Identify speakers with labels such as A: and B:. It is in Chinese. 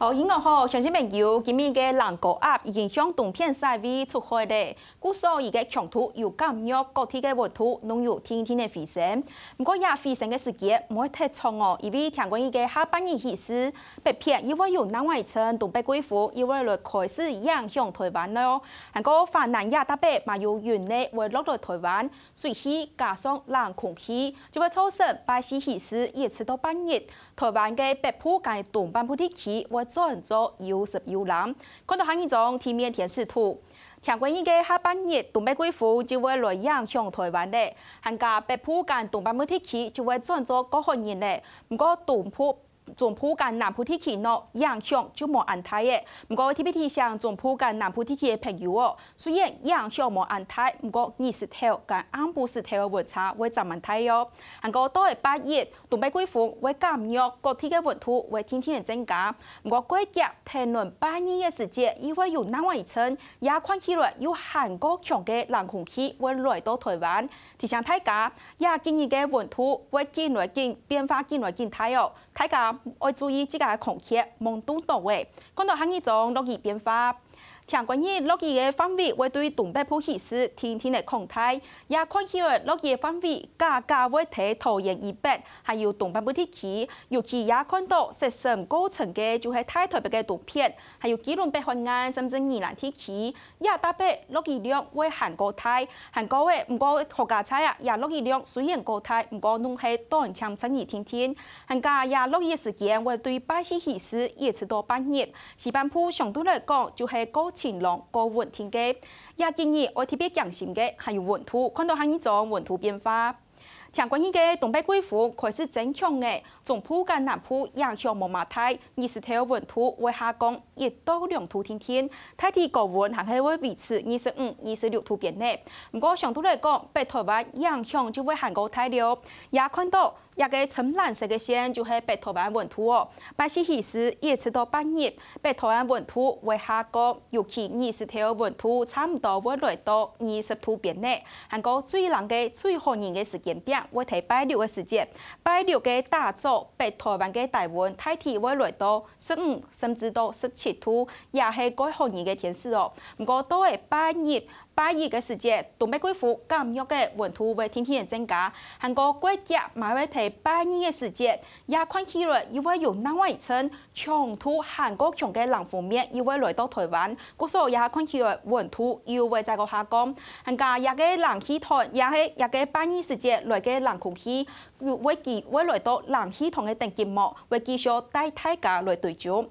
A: 好，英安好，上边朋友，今日嘅冷高已经響東片西位出海咧，据说伊嘅强土有減弱，各地嘅雲土都有天天嘅回升。唔過廿回升嘅间間会太长哦，因为听讲伊家下半日開始北偏，要我有南外層东北過嚟，要我来开始影响台灣咯。嗱，個泛南亚大北，嘛有云內会落到台湾，所以加上冷空气，就会造成白日開始熱，直到半夜。台湾嘅北部跟东半部地区会。做做又实又难，看到寒意重，地面天使土。听讲伊个下半日东北季风就会来影响台湾咧，寒假北部干东北地区就会转做高温热咧，不过东脯。จมพูกันนำผู้ที่ขี่เนาะอย่างช่องชื่อหมออันไทยเอ๋มก็ที่พิธีช่างจมพูกันนำผู้ที่ขี่แผงอยู่อ๋อสุเย่อย่างช่องหมออันไทยมก็ยี่สิบเท่ากันอ้างบุสิบเท่วเวชาไว้จำมันไทยอ๋ออันก็ต่อยปลายเย็ดตุ่มไปกุ้ยฟงไว้กำยอกก็ที่แกวันทุไว้ทิ้งที่เจงกามก็กล้วยแก่เทนวนปลายเย็ดสิเจียี่ว่าอยู่นั่งวัยเชนยาควันขี้เหลืออยู่หันก็ช่องแก่หลังหงขี้ไว้ลอยโตถอยวันที่ช่างไทยกายากินยี่แกวันทุไว้กินหน่วยกินเปลี่ยนฟ้ากินหน่วยกินไทยอ๋อไทยกา要注意即家的空氣，望多位，看到今日早六二变化。听讲呢，落叶的范围会对东北部分地区天天的控台，也可能落的范围更加会提土壤一白，还有东北部地区尤其也看到十、十、高层的就是太土白的图片，还有吉林白河县甚至伊南地区也搭配落叶量会很高台，很高的，不过客家菜啊，也落叶量虽然高台，不过农气短晴晴一天天，人家也落叶时间会对巴西地区一直到半日，西半部相对来讲就是高。前浪高換天阶也建议我特别強行嘅係有換图，看到下呢種換图变化。像关键个东北季风开始增强诶，中普跟南普影响无大太，二十条文图会下降一到两度，天天，泰地高温还系会维持二十五、二十六度偏热。不过相对来讲，白土湾影响就会韩国太了，也看到一个深蓝色个线，就是白土湾云土哦，八时起时一直到半夜，白头湾云土会下降，尤其二十条云土差唔多会来到二十度偏热。韩国最冷个最好冷个时间点。我提拜六的时节，拜六嘅大早被台湾嘅台湾代替我来到十五甚至到十七度，也是该好热嘅天气哦。不过都会拜日。八二嘅时节，东北季府监狱嘅温度会天天嘅增加。韩国国节买尾体八二嘅时节，也看起来有会有哪一层强土韩国强嘅冷锋面有会来到台湾。故说也看起来温度又会再个下降。韩国一个冷气团，也系一个八二时节来嘅冷空气，会继会来到冷气团嘅顶级末，会继续带大家来对中。